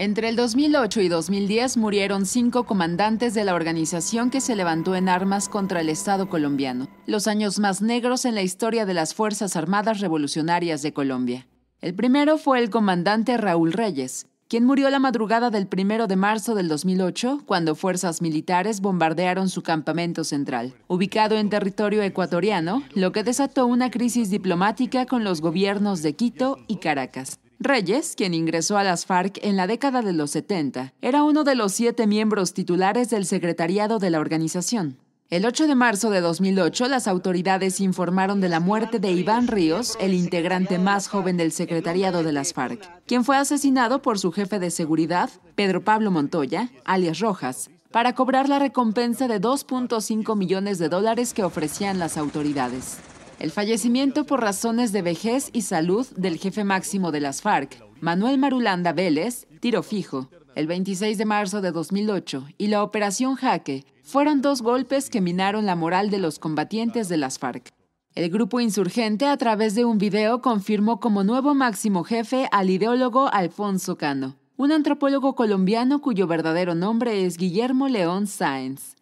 Entre el 2008 y 2010 murieron cinco comandantes de la organización que se levantó en armas contra el Estado colombiano, los años más negros en la historia de las Fuerzas Armadas Revolucionarias de Colombia. El primero fue el comandante Raúl Reyes, quien murió la madrugada del 1 de marzo del 2008 cuando fuerzas militares bombardearon su campamento central, ubicado en territorio ecuatoriano, lo que desató una crisis diplomática con los gobiernos de Quito y Caracas. Reyes, quien ingresó a las FARC en la década de los 70, era uno de los siete miembros titulares del secretariado de la organización. El 8 de marzo de 2008, las autoridades informaron de la muerte de Iván Ríos, el integrante más joven del secretariado de las FARC, quien fue asesinado por su jefe de seguridad, Pedro Pablo Montoya, alias Rojas, para cobrar la recompensa de 2.5 millones de dólares que ofrecían las autoridades el fallecimiento por razones de vejez y salud del jefe máximo de las FARC, Manuel Marulanda Vélez, tiro fijo, el 26 de marzo de 2008, y la Operación Jaque fueron dos golpes que minaron la moral de los combatientes de las FARC. El grupo insurgente a través de un video confirmó como nuevo máximo jefe al ideólogo Alfonso Cano, un antropólogo colombiano cuyo verdadero nombre es Guillermo León Sáenz.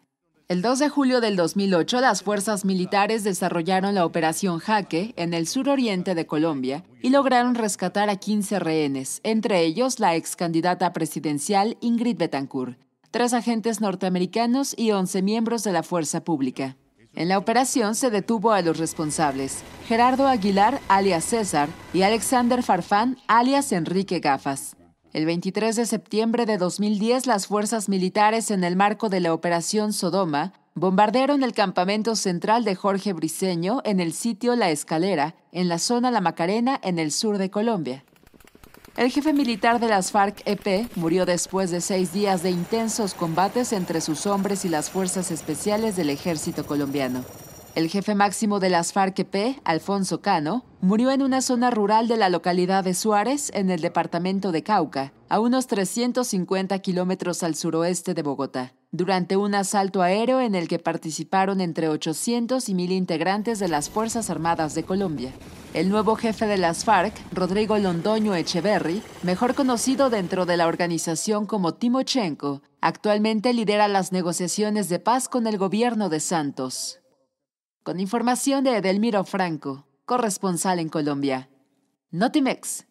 El 2 de julio del 2008, las fuerzas militares desarrollaron la Operación Jaque en el suroriente de Colombia y lograron rescatar a 15 rehenes, entre ellos la ex candidata presidencial Ingrid Betancourt, tres agentes norteamericanos y 11 miembros de la fuerza pública. En la operación se detuvo a los responsables, Gerardo Aguilar, alias César, y Alexander Farfán, alias Enrique Gafas. El 23 de septiembre de 2010, las fuerzas militares, en el marco de la Operación Sodoma, bombardearon el campamento central de Jorge Briceño en el sitio La Escalera, en la zona La Macarena, en el sur de Colombia. El jefe militar de las FARC-EP murió después de seis días de intensos combates entre sus hombres y las fuerzas especiales del ejército colombiano. El jefe máximo de las FARC-EP, Alfonso Cano, Murió en una zona rural de la localidad de Suárez, en el departamento de Cauca, a unos 350 kilómetros al suroeste de Bogotá, durante un asalto aéreo en el que participaron entre 800 y 1000 integrantes de las Fuerzas Armadas de Colombia. El nuevo jefe de las FARC, Rodrigo Londoño Echeverry, mejor conocido dentro de la organización como Timochenko, actualmente lidera las negociaciones de paz con el gobierno de Santos. Con información de Edelmiro Franco corresponsal en Colombia. Notimex